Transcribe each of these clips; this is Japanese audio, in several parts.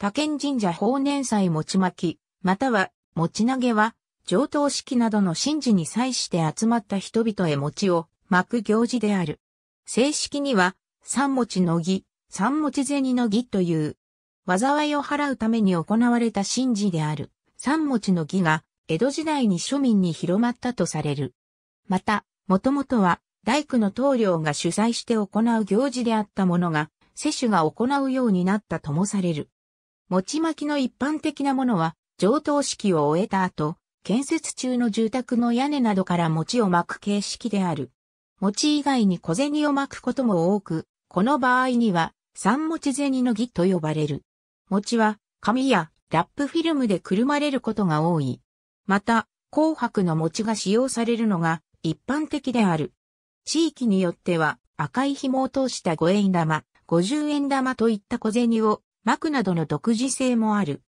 他県神社法年祭餅巻き、または餅投げは、上等式などの神事に際して集まった人々へ餅を巻く行事である。正式には、三餅の儀、三餅銭の儀という、災いを払うために行われた神事である。三餅の儀が、江戸時代に庶民に広まったとされる。また、もともとは、大工の棟梁が主催して行う行事であったものが、世主が行うようになったともされる。餅巻きの一般的なものは、上等式を終えた後、建設中の住宅の屋根などから餅を巻く形式である。餅以外に小銭を巻くことも多く、この場合には、三餅銭の儀と呼ばれる。餅は、紙やラップフィルムでくるまれることが多い。また、紅白の餅が使用されるのが一般的である。地域によっては、赤い紐を通した五円玉、五十円玉といった小銭を幕などの独自性もある。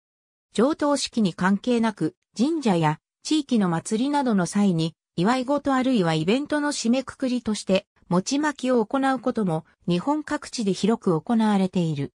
上等式に関係なく、神社や地域の祭りなどの際に、祝い事あるいはイベントの締めくくりとして、餅巻きを行うことも日本各地で広く行われている。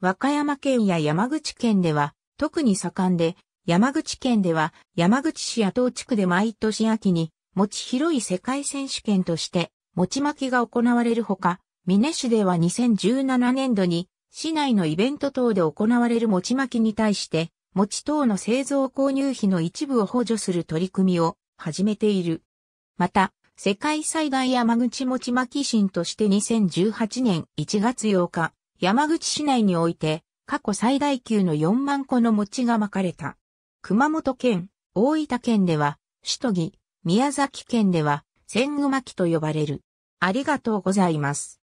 和歌山県や山口県では特に盛んで、山口県では山口市や東地区で毎年秋に餅広い世界選手権として餅巻きが行われるほか、美祢市では2017年度に市内のイベント等で行われる餅巻きに対して、餅等の製造購入費の一部を補助する取り組みを始めている。また、世界最大山口餅巻き神として2018年1月8日、山口市内において、過去最大級の4万個の餅が巻かれた。熊本県、大分県では、首都儀、宮崎県では、千具巻きと呼ばれる。ありがとうございます。